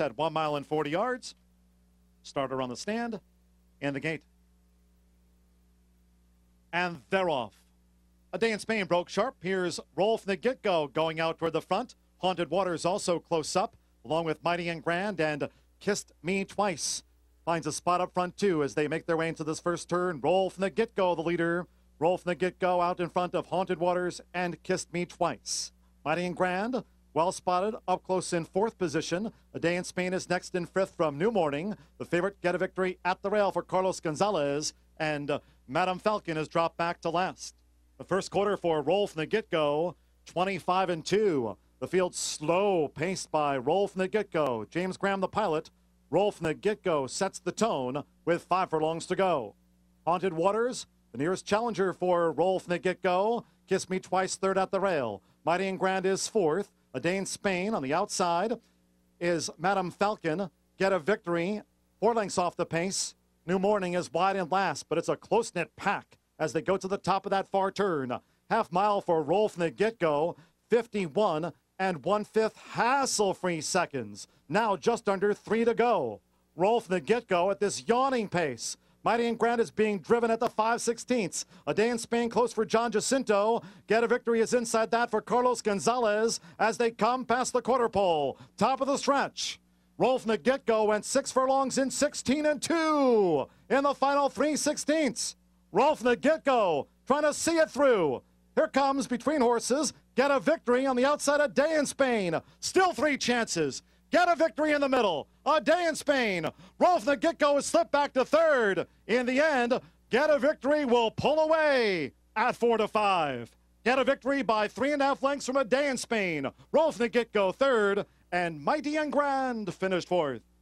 at one mile and 40 yards. Starter on the stand and the gate. And they're off. A day in Spain broke sharp. Here's Roll from the get go going out toward the front. Haunted Waters also close up, along with Mighty and Grand and Kissed Me Twice. Finds a spot up front too as they make their way into this first turn. Roll from the get go, the leader. Roll from the get go out in front of Haunted Waters and Kissed Me Twice. Mighty and Grand well spotted, up close in fourth position. A day in Spain is next in fifth from New Morning. The favorite get a victory at the rail for Carlos Gonzalez, and uh, Madame Falcon has dropped back to last. The first quarter for Roll from the get go, 25 and 2. The field slow, paced by Roll from the get go. James Graham, the pilot. Roll from the get go sets the tone with five furlongs to go. Haunted Waters, the nearest challenger for Roll from the get go. Kiss Me Twice, third at the rail. Mighty and Grand is fourth. A Dane Spain on the outside is Madame Falcon. Get a victory. Four lengths off the pace. New Morning is wide and last, but it's a close knit pack as they go to the top of that far turn. Half mile for roll from the get go. 51 and one fifth hassle free seconds. Now just under three to go. Roll from the get go at this yawning pace. Mighty and Grand is being driven at the 5 16ths. A day in Spain close for John Jacinto. Get a victory is inside that for Carlos Gonzalez as they come past the quarter pole. Top of the stretch. Rolf Nagitko went six furlongs in 16 and 2 in the final 3 16ths. Rolf Nagitko trying to see it through. Here comes between horses. Get a victory on the outside of Day in Spain. Still three chances get a victory in the middle. A day in Spain. Rolf Nagitko is slipped back to third. In the end, get a victory will pull away at four to five. Get a victory by three and a half lengths from a day in Spain. Rolf Nagitko third, and Mighty and Grand finished fourth.